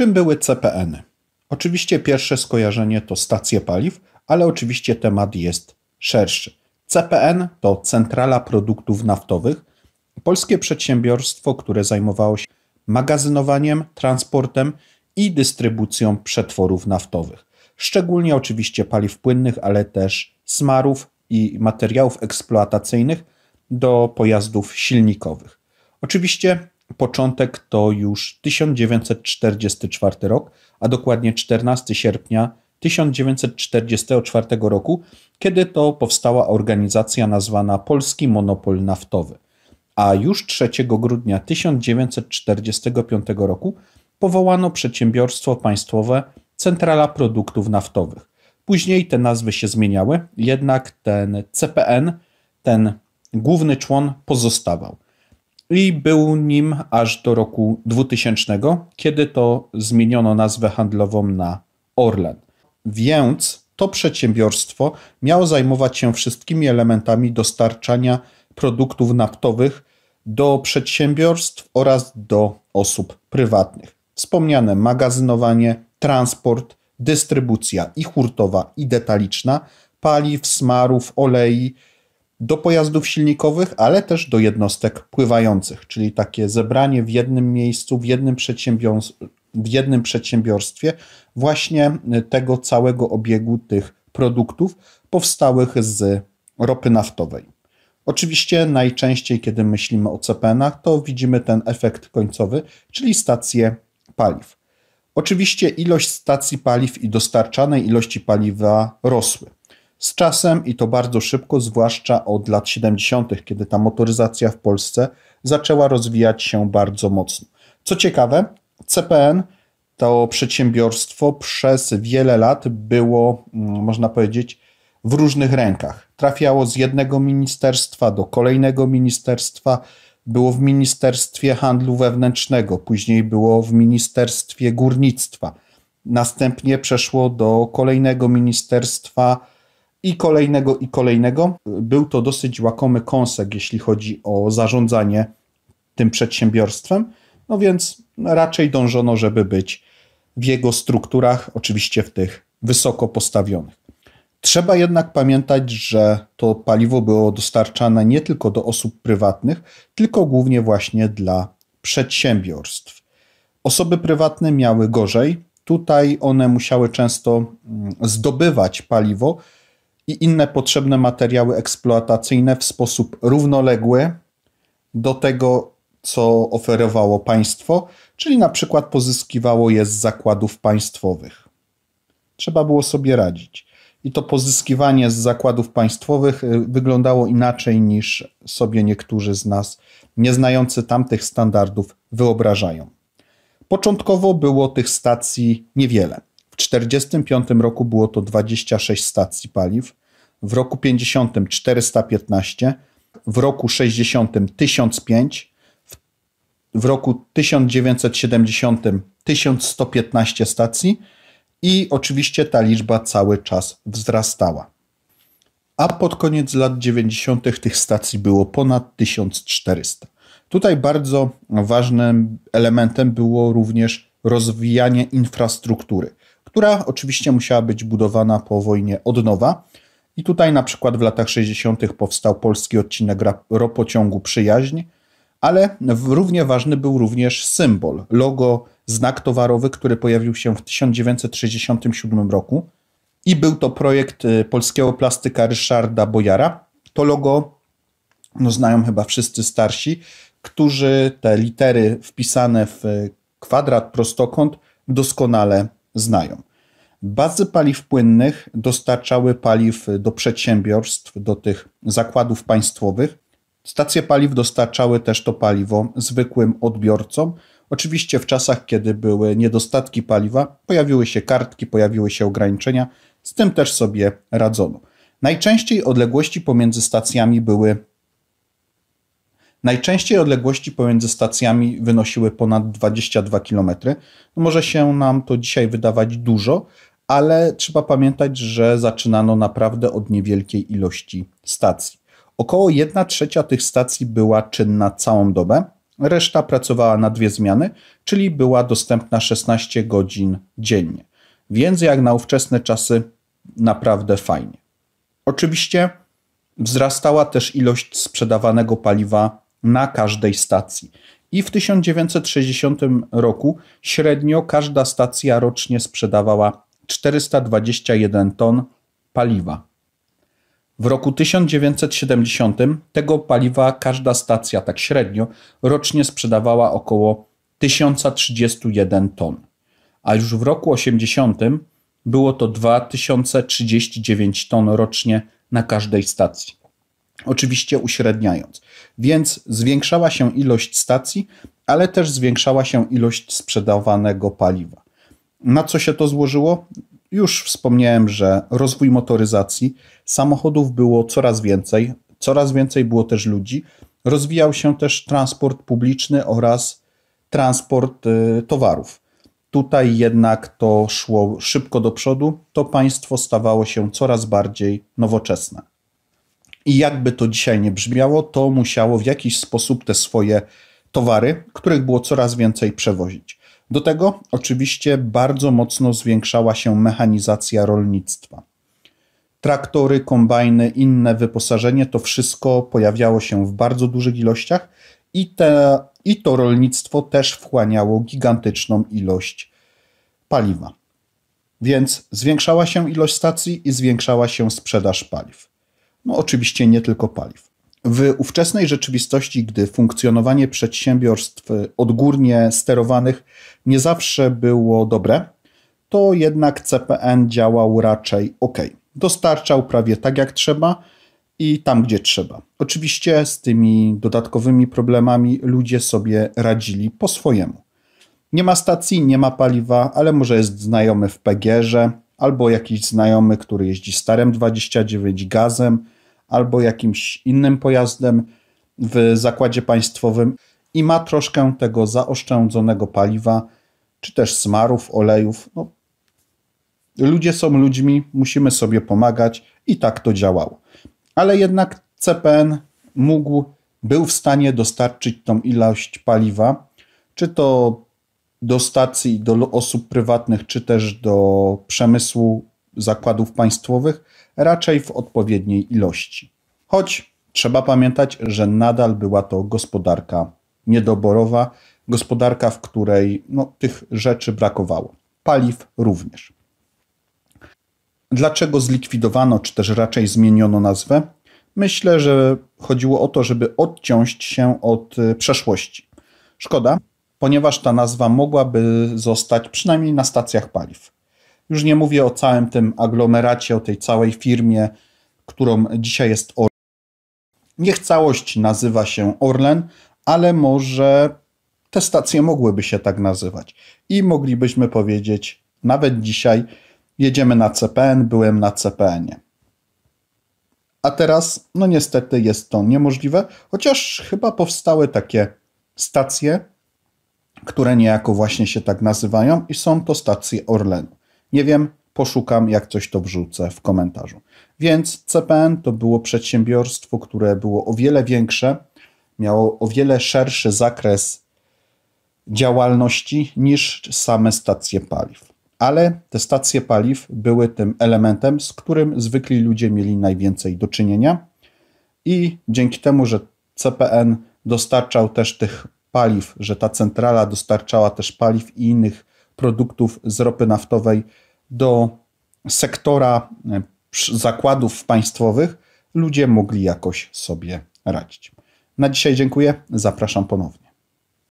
Czym były CPN? Oczywiście pierwsze skojarzenie to stacje paliw, ale oczywiście temat jest szerszy. CPN to Centrala Produktów Naftowych, polskie przedsiębiorstwo, które zajmowało się magazynowaniem, transportem i dystrybucją przetworów naftowych. Szczególnie oczywiście paliw płynnych, ale też smarów i materiałów eksploatacyjnych do pojazdów silnikowych. Oczywiście Początek to już 1944 rok, a dokładnie 14 sierpnia 1944 roku, kiedy to powstała organizacja nazwana Polski Monopol Naftowy. A już 3 grudnia 1945 roku powołano przedsiębiorstwo państwowe Centrala Produktów Naftowych. Później te nazwy się zmieniały, jednak ten CPN, ten główny człon pozostawał i był nim aż do roku 2000, kiedy to zmieniono nazwę handlową na Orlen. Więc to przedsiębiorstwo miało zajmować się wszystkimi elementami dostarczania produktów naftowych do przedsiębiorstw oraz do osób prywatnych. Wspomniane magazynowanie, transport, dystrybucja i hurtowa, i detaliczna, paliw, smarów, olei, do pojazdów silnikowych, ale też do jednostek pływających, czyli takie zebranie w jednym miejscu, w jednym, w jednym przedsiębiorstwie właśnie tego całego obiegu tych produktów powstałych z ropy naftowej. Oczywiście najczęściej, kiedy myślimy o CPN-ach, to widzimy ten efekt końcowy, czyli stacje paliw. Oczywiście ilość stacji paliw i dostarczanej ilości paliwa rosły. Z czasem i to bardzo szybko, zwłaszcza od lat 70., kiedy ta motoryzacja w Polsce zaczęła rozwijać się bardzo mocno. Co ciekawe, CPN to przedsiębiorstwo przez wiele lat było, mm, można powiedzieć, w różnych rękach. Trafiało z jednego ministerstwa do kolejnego ministerstwa, było w Ministerstwie Handlu Wewnętrznego, później było w Ministerstwie Górnictwa, następnie przeszło do kolejnego ministerstwa i kolejnego, i kolejnego. Był to dosyć łakomy kąsek, jeśli chodzi o zarządzanie tym przedsiębiorstwem. No więc raczej dążono, żeby być w jego strukturach, oczywiście w tych wysoko postawionych. Trzeba jednak pamiętać, że to paliwo było dostarczane nie tylko do osób prywatnych, tylko głównie właśnie dla przedsiębiorstw. Osoby prywatne miały gorzej. Tutaj one musiały często mm, zdobywać paliwo i inne potrzebne materiały eksploatacyjne w sposób równoległy do tego, co oferowało państwo, czyli na przykład pozyskiwało je z zakładów państwowych. Trzeba było sobie radzić. I to pozyskiwanie z zakładów państwowych y, wyglądało inaczej niż sobie niektórzy z nas, nieznający tamtych standardów, wyobrażają. Początkowo było tych stacji niewiele. 1945 roku było to 26 stacji paliw, w roku 50 415, w roku 60 1005, w roku 1970 1115 stacji i oczywiście ta liczba cały czas wzrastała. A pod koniec lat 90. tych stacji było ponad 1400. Tutaj bardzo ważnym elementem było również rozwijanie infrastruktury która oczywiście musiała być budowana po wojnie od nowa. I tutaj na przykład w latach 60. powstał polski odcinek ropociągu Przyjaźń, ale równie ważny był również symbol, logo, znak towarowy, który pojawił się w 1967 roku i był to projekt y, polskiego plastyka Ryszarda Bojara. To logo no znają chyba wszyscy starsi, którzy te litery wpisane w y, kwadrat, prostokąt doskonale znają. Bazy paliw płynnych dostarczały paliw do przedsiębiorstw, do tych zakładów państwowych. Stacje paliw dostarczały też to paliwo zwykłym odbiorcom. Oczywiście w czasach, kiedy były niedostatki paliwa, pojawiły się kartki, pojawiły się ograniczenia, z tym też sobie radzono. Najczęściej odległości pomiędzy stacjami były Najczęściej odległości pomiędzy stacjami wynosiły ponad 22 km. No, może się nam to dzisiaj wydawać dużo, ale trzeba pamiętać, że zaczynano naprawdę od niewielkiej ilości stacji. Około 1 trzecia tych stacji była czynna całą dobę, reszta pracowała na dwie zmiany, czyli była dostępna 16 godzin dziennie. Więc jak na ówczesne czasy, naprawdę fajnie. Oczywiście wzrastała też ilość sprzedawanego paliwa na każdej stacji. I w 1960 roku średnio każda stacja rocznie sprzedawała 421 ton paliwa. W roku 1970 tego paliwa każda stacja, tak średnio, rocznie sprzedawała około 1031 ton, a już w roku 80 było to 2039 ton rocznie na każdej stacji oczywiście uśredniając. Więc zwiększała się ilość stacji, ale też zwiększała się ilość sprzedawanego paliwa. Na co się to złożyło? Już wspomniałem, że rozwój motoryzacji, samochodów było coraz więcej, coraz więcej było też ludzi, rozwijał się też transport publiczny oraz transport y, towarów. Tutaj jednak to szło szybko do przodu, to państwo stawało się coraz bardziej nowoczesne. I jakby to dzisiaj nie brzmiało, to musiało w jakiś sposób te swoje towary, których było coraz więcej, przewozić. Do tego oczywiście bardzo mocno zwiększała się mechanizacja rolnictwa. Traktory, kombajny, inne wyposażenie to wszystko pojawiało się w bardzo dużych ilościach i, te, i to rolnictwo też wchłaniało gigantyczną ilość paliwa. Więc zwiększała się ilość stacji i zwiększała się sprzedaż paliw. No oczywiście nie tylko paliw. W ówczesnej rzeczywistości, gdy funkcjonowanie przedsiębiorstw odgórnie sterowanych nie zawsze było dobre, to jednak CPN działał raczej ok. Dostarczał prawie tak jak trzeba i tam gdzie trzeba. Oczywiście z tymi dodatkowymi problemami ludzie sobie radzili po swojemu. Nie ma stacji, nie ma paliwa, ale może jest znajomy w Pegierze, albo jakiś znajomy, który jeździ starem 29 gazem, albo jakimś innym pojazdem w zakładzie państwowym i ma troszkę tego zaoszczędzonego paliwa, czy też smarów, olejów. No, ludzie są ludźmi, musimy sobie pomagać i tak to działało. Ale jednak CPN mógł, był w stanie dostarczyć tą ilość paliwa, czy to do stacji, do osób prywatnych, czy też do przemysłu zakładów państwowych, raczej w odpowiedniej ilości. Choć trzeba pamiętać, że nadal była to gospodarka niedoborowa, gospodarka, w której no, tych rzeczy brakowało, paliw również. Dlaczego zlikwidowano, czy też raczej zmieniono nazwę? Myślę, że chodziło o to, żeby odciąć się od y, przeszłości. Szkoda, ponieważ ta nazwa mogłaby zostać przynajmniej na stacjach paliw. Już nie mówię o całym tym aglomeracie, o tej całej firmie, którą dzisiaj jest Orlen. Niech całość nazywa się Orlen, ale może te stacje mogłyby się tak nazywać. I moglibyśmy powiedzieć, nawet dzisiaj jedziemy na CPN, byłem na CPN-ie. A teraz, no niestety, jest to niemożliwe, chociaż chyba powstały takie stacje, które niejako właśnie się tak nazywają i są to stacje Orlenu. Nie wiem, poszukam, jak coś to wrzucę w komentarzu. Więc CPN to było przedsiębiorstwo, które było o wiele większe, miało o wiele szerszy zakres działalności niż same stacje paliw. Ale te stacje paliw były tym elementem, z którym zwykli ludzie mieli najwięcej do czynienia i dzięki temu, że CPN dostarczał też tych paliw, że ta centrala dostarczała też paliw i innych produktów z ropy naftowej do sektora e, zakładów państwowych, ludzie mogli jakoś sobie radzić. Na dzisiaj dziękuję, zapraszam ponownie.